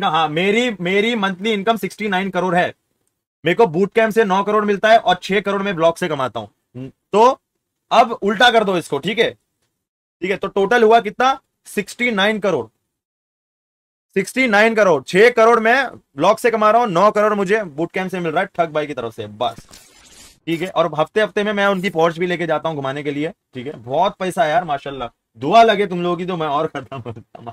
हाँ मेरी मेरी मंथली इनकम 69 करोड़ है मेरे को बूट कैम्प से 9 करोड़ मिलता है और 6 करोड़ में ब्लॉक से कमाता हूं हम्म, तो अब उल्टा कर दो इसको ठीक है ठीक है तो टोटल हुआ कितना 69 करोड़ 69 करोड़ 6 करोड़ में ब्लॉक से कमा रहा हूं 9 करोड़ मुझे बूट कैम्प से मिल रहा है ठग भाई की तरफ से बस ठीक है और हफ्ते हफ्ते में मैं उनकी पहुंच भी लेके जाता हूँ घुमाने के लिए ठीक है बहुत पैसा यार माशाला दुआ लगे तुम लोगों की तो मैं और खत्म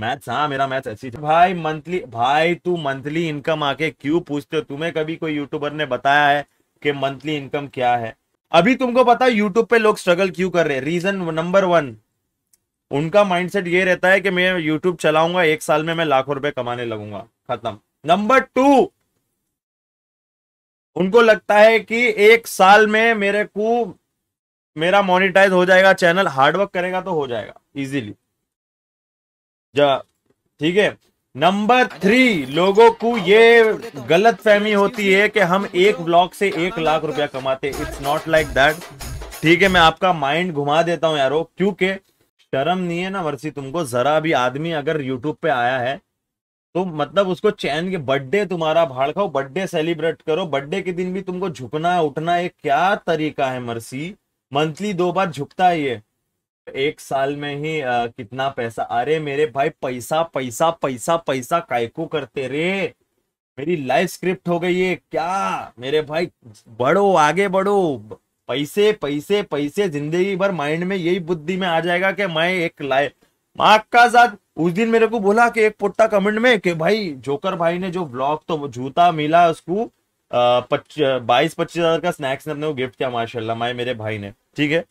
मैथ्स हाँ मेरा मैथ्स अच्छी थी भाई मंथली भाई तू मंथली इनकम आके क्यों पूछते हो तुम्हें कभी कोई यूट्यूबर ने बताया है कि मंथली इनकम क्या है अभी तुमको पता है यूट्यूब पे लोग स्ट्रगल क्यों कर रहे हैं रीजन नंबर वन उनका माइंडसेट ये रहता है कि मैं यूट्यूब चलाऊंगा एक साल में मैं लाखों रुपए कमाने लगूंगा खत्म नंबर टू उनको लगता है कि एक साल में मेरे को मेरा मोनिटाइज हो जाएगा चैनल हार्डवर्क करेगा तो हो जाएगा इजिली ठीक है नंबर थ्री अच्छा। लोगों को ये गलत फहमी होती है कि हम एक ब्लॉक से एक लाख रुपया कमाते इट्स नॉट लाइक दैट ठीक है मैं आपका माइंड घुमा देता हूं यारो क्योंकि शर्म नहीं है ना वर्षी तुमको जरा भी आदमी अगर यूट्यूब पे आया है तो मतलब उसको चैन के बर्थडे तुम्हारा भाड़ खाओ बर्थडे सेलिब्रेट करो बर्थडे के दिन भी तुमको झुकना उठना एक क्या तरीका है मर्सी मंथली दो बार झुकता ही है एक साल में ही आ, कितना पैसा अरे मेरे भाई पैसा पैसा पैसा पैसा कायकू करते रे मेरी लाइफ स्क्रिप्ट हो गई है क्या मेरे भाई बढ़ो आगे बढ़ो पैसे पैसे पैसे जिंदगी भर माइंड में यही बुद्धि में आ जाएगा कि मैं एक लाइफ माँ का साथ उस दिन मेरे को बोला कि एक पुट्टा कमेंट में कि भाई जोकर भाई ने जो ब्लॉग तो जूता मिला उसको बाईस पच्चीस हजार का स्नैक्स ने अपने को गिफ्ट किया माशाल्लाह माए मेरे भाई ने ठीक है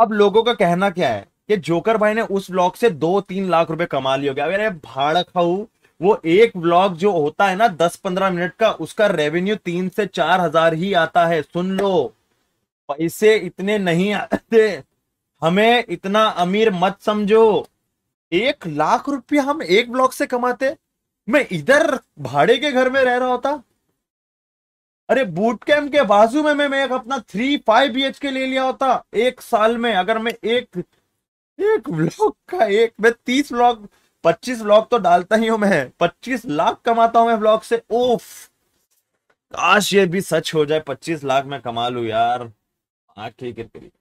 अब लोगों का कहना क्या है कि जोकर भाई ने उस ब्लॉग से दो तीन लाख रुपए कमा लिए हो गया अरे भाड़ा खाऊ वो एक ब्लॉग जो होता है ना दस पंद्रह मिनट का उसका रेवेन्यू तीन से चार हजार ही आता है सुन लो पैसे इतने नहीं आते हमें इतना अमीर मत समझो एक लाख रुपया हम एक ब्लॉग से कमाते मैं इधर भाड़े के घर में रह रहा होता अरे बूट कैम्प के बाजू में मैं, मैं एक अपना थ्री फाइव बी के ले लिया होता एक साल में अगर मैं एक एक ब्लॉग का एक मैं तीस ब्लॉग पच्चीस ब्लॉग तो डालता ही हूं मैं पच्चीस लाख कमाता हूं मैं ब्लॉग से ओफ काश ये भी सच हो जाए पच्चीस लाख में कमा लू यार हाँ ठीक है